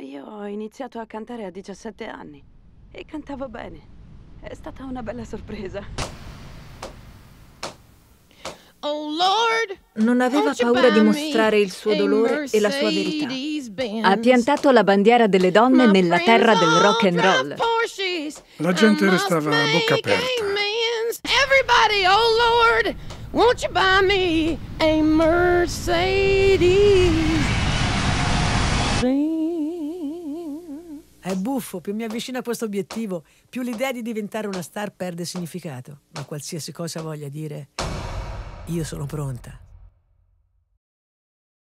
io ho iniziato a cantare a 17 anni e cantavo bene. È stata una bella sorpresa. Oh Lord! Non aveva paura di mostrare il suo dolore e la sua verità. Ha piantato la bandiera delle donne nella terra del rock and roll. La gente restava a bocca aperta. Everybody, oh Lord, won't you buy me a Mercedes? È buffo, più mi avvicino a questo obiettivo, più l'idea di diventare una star perde significato, ma qualsiasi cosa voglia dire, io sono pronta.